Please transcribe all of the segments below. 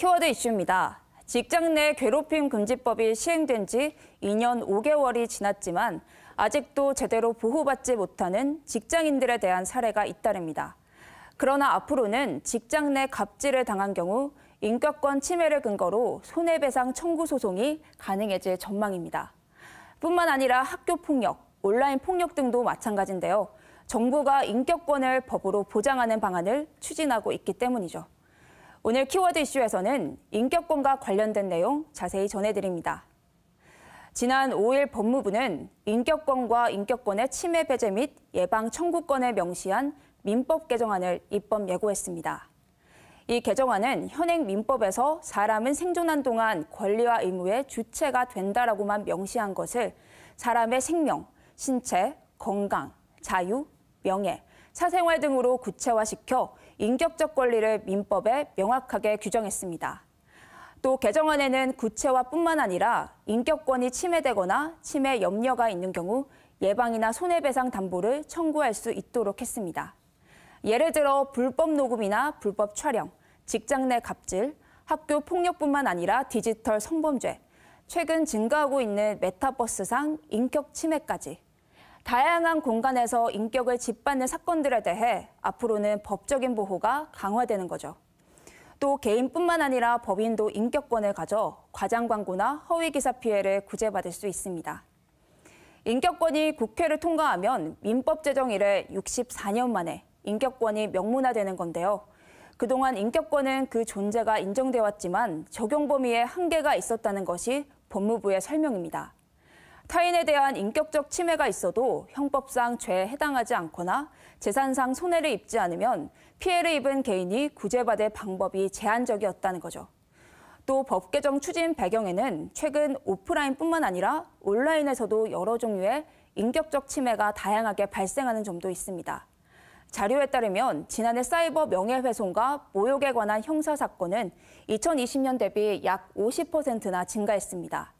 키워드 이슈입니다. 직장 내 괴롭힘 금지법이 시행된 지 2년 5개월이 지났지만 아직도 제대로 보호받지 못하는 직장인들에 대한 사례가 잇따릅니다. 그러나 앞으로는 직장 내 갑질을 당한 경우 인격권 침해를 근거로 손해배상 청구 소송이 가능해질 전망입니다. 뿐만 아니라 학교 폭력, 온라인 폭력 등도 마찬가지인데요. 정부가 인격권을 법으로 보장하는 방안을 추진하고 있기 때문이죠. 오늘 키워드 이슈에서는 인격권과 관련된 내용 자세히 전해드립니다. 지난 5일 법무부는 인격권과 인격권의 침해 배제 및 예방 청구권에 명시한 민법 개정안을 입법 예고했습니다. 이 개정안은 현행 민법에서 사람은 생존한 동안 권리와 의무의 주체가 된다라고만 명시한 것을 사람의 생명, 신체, 건강, 자유, 명예, 사생활 등으로 구체화시켜 인격적 권리를 민법에 명확하게 규정했습니다. 또 개정안에는 구체화뿐만 아니라 인격권이 침해되거나 침해 염려가 있는 경우 예방이나 손해배상 담보를 청구할 수 있도록 했습니다. 예를 들어 불법 녹음이나 불법 촬영, 직장 내 갑질, 학교 폭력뿐만 아니라 디지털 성범죄, 최근 증가하고 있는 메타버스상 인격 침해까지 다양한 공간에서 인격을 짓밟는 사건들에 대해 앞으로는 법적인 보호가 강화되는 거죠. 또 개인뿐만 아니라 법인도 인격권을 가져 과장 광고나 허위 기사 피해를 구제받을 수 있습니다. 인격권이 국회를 통과하면 민법 제정 이래 64년 만에 인격권이 명문화되는 건데요. 그동안 인격권은 그 존재가 인정돼 왔지만 적용 범위에 한계가 있었다는 것이 법무부의 설명입니다. 타인에 대한 인격적 침해가 있어도 형법상 죄에 해당하지 않거나 재산상 손해를 입지 않으면 피해를 입은 개인이 구제받을 방법이 제한적이었다는 거죠. 또 법 개정 추진 배경에는 최근 오프라인뿐만 아니라 온라인에서도 여러 종류의 인격적 침해가 다양하게 발생하는 점도 있습니다. 자료에 따르면 지난해 사이버 명예훼손과 모욕에 관한 형사 사건은 2020년 대비 약 50%나 증가했습니다.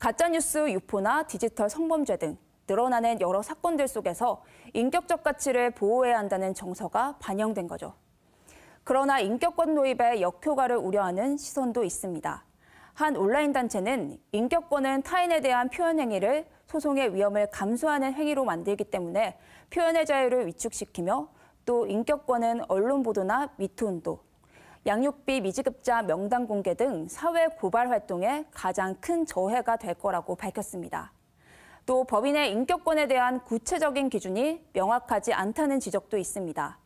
가짜뉴스 유포나 디지털 성범죄 등 늘어나는 여러 사건들 속에서 인격적 가치를 보호해야 한다는 정서가 반영된 거죠. 그러나 인격권 도입의 역효과를 우려하는 시선도 있습니다. 한 온라인 단체는 인격권은 타인에 대한 표현 행위를 소송의 위험을 감수하는 행위로 만들기 때문에 표현의 자유를 위축시키며 또 인격권은 언론 보도나 미투 운동, 양육비 미지급자 명단 공개 등 사회 고발 활동에 가장 큰 저해가 될 거라고 밝혔습니다. 또 법인의 인격권에 대한 구체적인 기준이 명확하지 않다는 지적도 있습니다.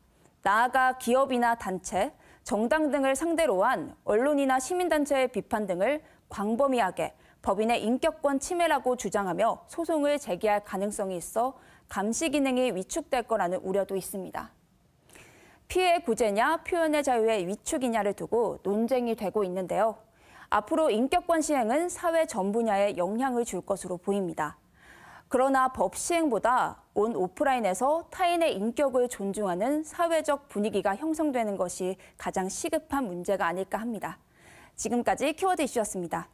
나아가 기업이나 단체, 정당 등을 상대로 한 언론이나 시민단체의 비판 등을 광범위하게 법인의 인격권 침해라고 주장하며 소송을 제기할 가능성이 있어 감시 기능이 위축될 거라는 우려도 있습니다. 피해 구제냐 표현의 자유의 위축이냐를 두고 논쟁이 되고 있는데요. 앞으로 인격권 시행은 사회 전 분야에 영향을 줄 것으로 보입니다. 그러나 법 시행보다 온 오프라인에서 타인의 인격을 존중하는 사회적 분위기가 형성되는 것이 가장 시급한 문제가 아닐까 합니다. 지금까지 키워드 이슈였습니다.